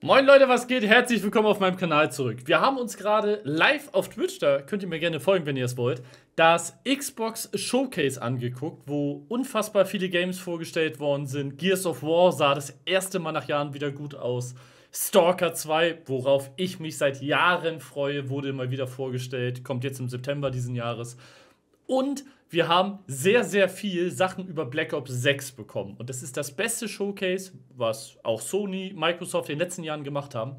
Moin Leute, was geht? Herzlich willkommen auf meinem Kanal zurück. Wir haben uns gerade live auf Twitch, da könnt ihr mir gerne folgen, wenn ihr es wollt, das Xbox Showcase angeguckt, wo unfassbar viele Games vorgestellt worden sind. Gears of War sah das erste Mal nach Jahren wieder gut aus. Stalker 2, worauf ich mich seit Jahren freue, wurde mal wieder vorgestellt, kommt jetzt im September diesen Jahres. Und wir haben sehr, sehr viel Sachen über Black Ops 6 bekommen. Und das ist das beste Showcase, was auch Sony, Microsoft in den letzten Jahren gemacht haben.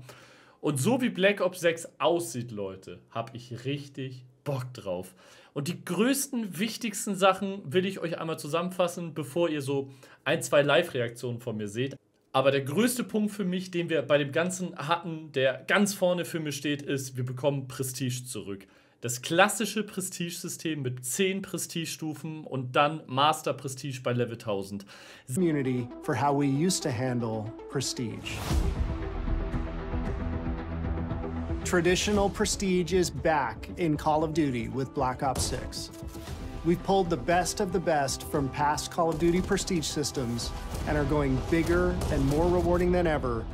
Und so wie Black Ops 6 aussieht, Leute, habe ich richtig Bock drauf. Und die größten, wichtigsten Sachen will ich euch einmal zusammenfassen, bevor ihr so ein, zwei Live-Reaktionen von mir seht. Aber der größte Punkt für mich, den wir bei dem Ganzen hatten, der ganz vorne für mich steht, ist, wir bekommen Prestige zurück. das klassische Prestige-System mit 10 Prestige-Stufen und dann Master Prestige bei Level 1000. Community for how we used to handle Prestige. Traditional Prestige is back in Call of Duty with Black Ops 6. We've pulled the best of the best from past Call of Duty Prestige systems and are going bigger and more rewarding than ever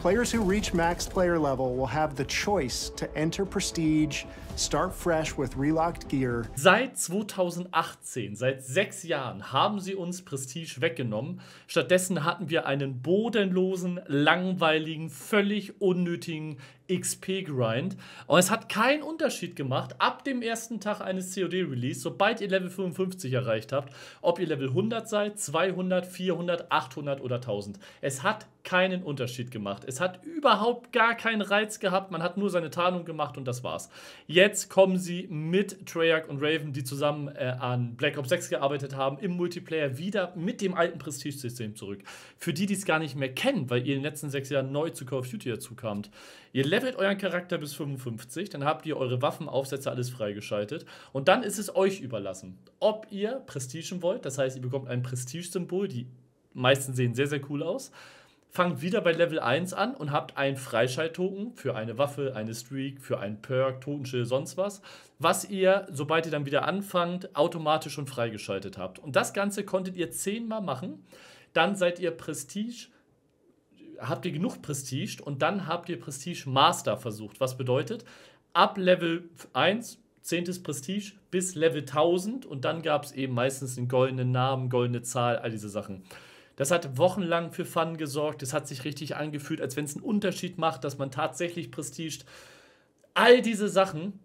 Players who reach max player level will have the choice to enter Prestige, start fresh with relocked gear. Seit 2018, seit sechs Jahren, haben sie uns Prestige weggenommen. Stattdessen hatten wir einen bodenlosen, langweiligen, völlig unnötigen XP-Grind. Und es hat keinen Unterschied gemacht ab dem ersten Tag eines COD-Release, sobald ihr Level 55 erreicht habt, ob ihr Level 100 seid, 200, 400, 800 oder 1000. Es hat keinen Unterschied gemacht. Es hat überhaupt gar keinen Reiz gehabt. Man hat nur seine Tarnung gemacht und das war's. Jetzt kommen sie mit Treyarch und Raven, die zusammen äh, an Black Ops 6 gearbeitet haben, im Multiplayer wieder mit dem alten Prestige-System zurück. Für die, die es gar nicht mehr kennen, weil ihr in den letzten sechs Jahren neu zu Call of Duty dazukamt, ihr Level Levelt euren Charakter bis 55, dann habt ihr eure Waffenaufsätze alles freigeschaltet und dann ist es euch überlassen, ob ihr Prestigen wollt, das heißt, ihr bekommt ein Prestige-Symbol, die meisten sehen sehr, sehr cool aus. Fangt wieder bei Level 1 an und habt ein Freischalt-Token für eine Waffe, eine Streak, für einen Perk, Totenschild, sonst was, was ihr, sobald ihr dann wieder anfangt, automatisch schon freigeschaltet habt. Und das Ganze konntet ihr zehnmal machen. Dann seid ihr Prestige habt ihr genug Prestige und dann habt ihr Prestige Master versucht. Was bedeutet, ab Level 1, 10. Prestige, bis Level 1000 und dann gab es eben meistens einen goldenen Namen, goldene Zahl, all diese Sachen. Das hat wochenlang für Fun gesorgt. Es hat sich richtig angefühlt, als wenn es einen Unterschied macht, dass man tatsächlich Prestige. All diese Sachen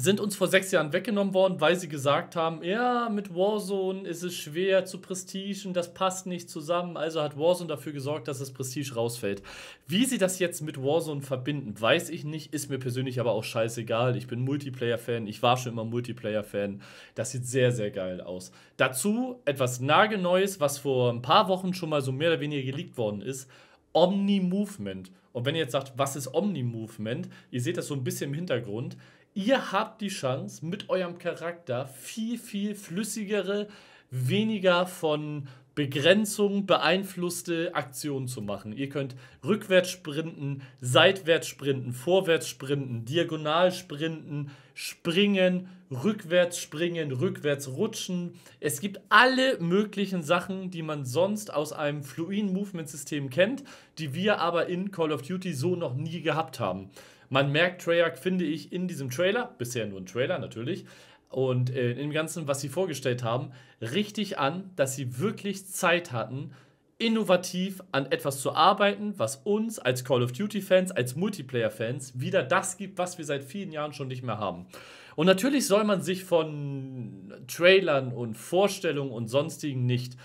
sind uns vor sechs Jahren weggenommen worden, weil sie gesagt haben, ja, mit Warzone ist es schwer zu prestigen, das passt nicht zusammen. Also hat Warzone dafür gesorgt, dass das Prestige rausfällt. Wie sie das jetzt mit Warzone verbinden, weiß ich nicht, ist mir persönlich aber auch scheißegal. Ich bin Multiplayer-Fan, ich war schon immer Multiplayer-Fan. Das sieht sehr, sehr geil aus. Dazu etwas nagelneues, was vor ein paar Wochen schon mal so mehr oder weniger geleakt worden ist. Omni-Movement. Und wenn ihr jetzt sagt, was ist Omni-Movement, ihr seht das so ein bisschen im Hintergrund. Ihr habt die Chance, mit eurem Charakter viel, viel flüssigere, weniger von Begrenzung beeinflusste Aktionen zu machen. Ihr könnt rückwärts sprinten, seitwärts sprinten, vorwärts sprinten, diagonal sprinten, springen, rückwärts springen, rückwärts rutschen. Es gibt alle möglichen Sachen, die man sonst aus einem Fluid Movement-System kennt, die wir aber in Call of Duty so noch nie gehabt haben. Man merkt Treyarch, finde ich, in diesem Trailer, bisher nur ein Trailer natürlich, und äh, in dem Ganzen, was sie vorgestellt haben, richtig an, dass sie wirklich Zeit hatten, innovativ an etwas zu arbeiten, was uns als Call of Duty-Fans, als Multiplayer-Fans wieder das gibt, was wir seit vielen Jahren schon nicht mehr haben. Und natürlich soll man sich von Trailern und Vorstellungen und sonstigen nicht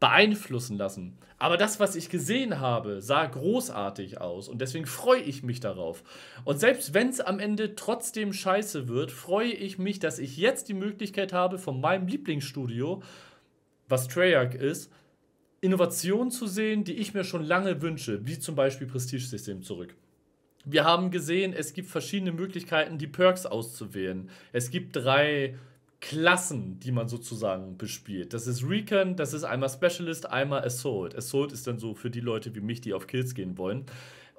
beeinflussen lassen. Aber das, was ich gesehen habe, sah großartig aus und deswegen freue ich mich darauf. Und selbst wenn es am Ende trotzdem scheiße wird, freue ich mich, dass ich jetzt die Möglichkeit habe, von meinem Lieblingsstudio, was Treyarch ist, Innovationen zu sehen, die ich mir schon lange wünsche, wie zum Beispiel Prestige-System zurück. Wir haben gesehen, es gibt verschiedene Möglichkeiten, die Perks auszuwählen. Es gibt drei Klassen, die man sozusagen bespielt. Das ist Recon, das ist einmal Specialist, einmal Assault. Assault ist dann so für die Leute wie mich, die auf Kills gehen wollen.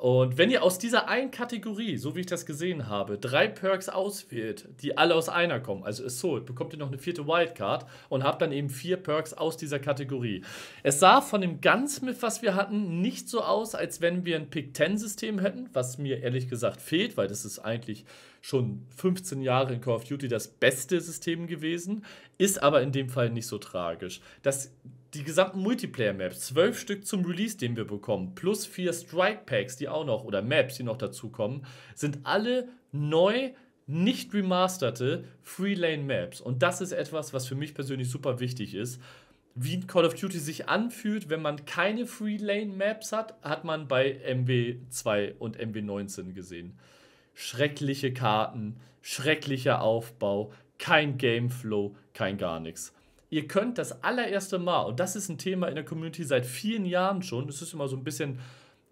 Und wenn ihr aus dieser einen Kategorie, so wie ich das gesehen habe, drei Perks auswählt, die alle aus einer kommen, also Assault, bekommt ihr noch eine vierte Wildcard und habt dann eben vier Perks aus dieser Kategorie. Es sah von dem Gunsmith, was wir hatten, nicht so aus, als wenn wir ein Pick-10-System hätten, was mir ehrlich gesagt fehlt, weil das ist eigentlich schon 15 Jahre in Call of Duty das beste System gewesen, ist aber in dem Fall nicht so tragisch. Das die gesamten Multiplayer-Maps, zwölf Stück zum Release, den wir bekommen, plus vier Strike-Packs, die auch noch, oder Maps, die noch dazukommen, sind alle neu, nicht remasterte freelane maps Und das ist etwas, was für mich persönlich super wichtig ist. Wie Call of Duty sich anfühlt, wenn man keine freelane maps hat, hat man bei MW2 und MW19 gesehen. Schreckliche Karten, schrecklicher Aufbau, kein Gameflow, kein gar nichts ihr könnt das allererste Mal, und das ist ein Thema in der Community seit vielen Jahren schon, es ist immer so ein bisschen,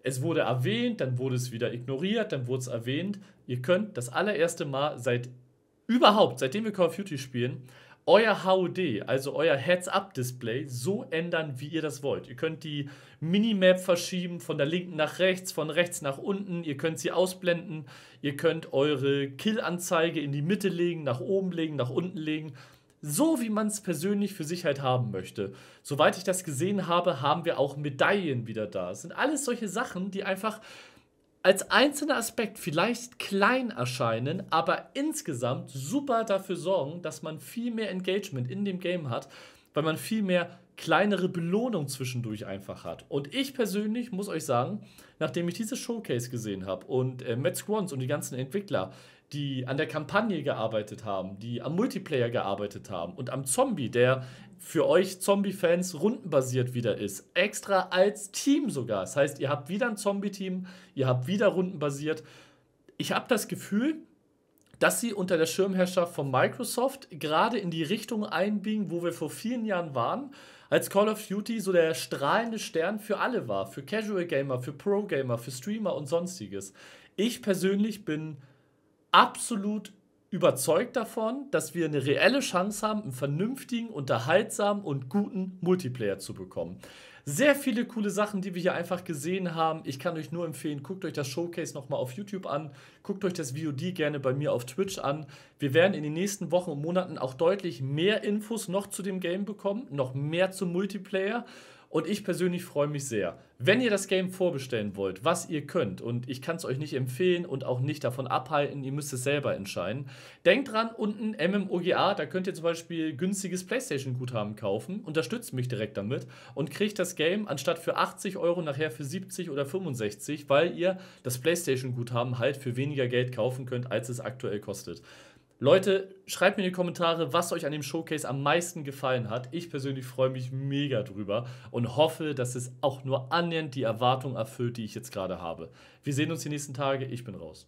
es wurde erwähnt, dann wurde es wieder ignoriert, dann wurde es erwähnt, ihr könnt das allererste Mal seit überhaupt, seitdem wir Call of Duty spielen, euer HUD, also euer Heads-Up-Display, so ändern, wie ihr das wollt. Ihr könnt die Minimap verschieben, von der linken nach rechts, von rechts nach unten. Ihr könnt sie ausblenden. Ihr könnt eure Kill-Anzeige in die Mitte legen, nach oben legen, nach unten legen so wie man es persönlich für Sicherheit halt haben möchte. Soweit ich das gesehen habe, haben wir auch Medaillen wieder da. Das sind alles solche Sachen, die einfach als einzelner Aspekt vielleicht klein erscheinen, aber insgesamt super dafür sorgen, dass man viel mehr Engagement in dem Game hat, weil man viel mehr kleinere Belohnung zwischendurch einfach hat. Und ich persönlich muss euch sagen, nachdem ich dieses Showcase gesehen habe und äh, Matt Swans und die ganzen Entwickler, die an der Kampagne gearbeitet haben, die am Multiplayer gearbeitet haben und am Zombie, der für euch Zombie-Fans rundenbasiert wieder ist. Extra als Team sogar. Das heißt, ihr habt wieder ein Zombie-Team, ihr habt wieder rundenbasiert. Ich habe das Gefühl, dass sie unter der Schirmherrschaft von Microsoft gerade in die Richtung einbiegen, wo wir vor vielen Jahren waren, als Call of Duty so der strahlende Stern für alle war, für Casual Gamer, für Pro Gamer, für Streamer und sonstiges. Ich persönlich bin absolut überzeugt davon, dass wir eine reelle Chance haben, einen vernünftigen, unterhaltsamen und guten Multiplayer zu bekommen. Sehr viele coole Sachen, die wir hier einfach gesehen haben. Ich kann euch nur empfehlen, guckt euch das Showcase nochmal auf YouTube an, guckt euch das VOD gerne bei mir auf Twitch an. Wir werden in den nächsten Wochen und Monaten auch deutlich mehr Infos noch zu dem Game bekommen, noch mehr zum Multiplayer und ich persönlich freue mich sehr. Wenn ihr das Game vorbestellen wollt, was ihr könnt, und ich kann es euch nicht empfehlen und auch nicht davon abhalten, ihr müsst es selber entscheiden, denkt dran, unten MMOGA, da könnt ihr zum Beispiel günstiges PlayStation-Guthaben kaufen, unterstützt mich direkt damit und kriegt das Game anstatt für 80 Euro nachher für 70 oder 65, weil ihr das PlayStation-Guthaben halt für weniger Geld kaufen könnt, als es aktuell kostet. Leute, schreibt mir in die Kommentare, was euch an dem Showcase am meisten gefallen hat. Ich persönlich freue mich mega drüber und hoffe, dass es auch nur annähernd die Erwartung erfüllt, die ich jetzt gerade habe. Wir sehen uns die nächsten Tage. Ich bin raus.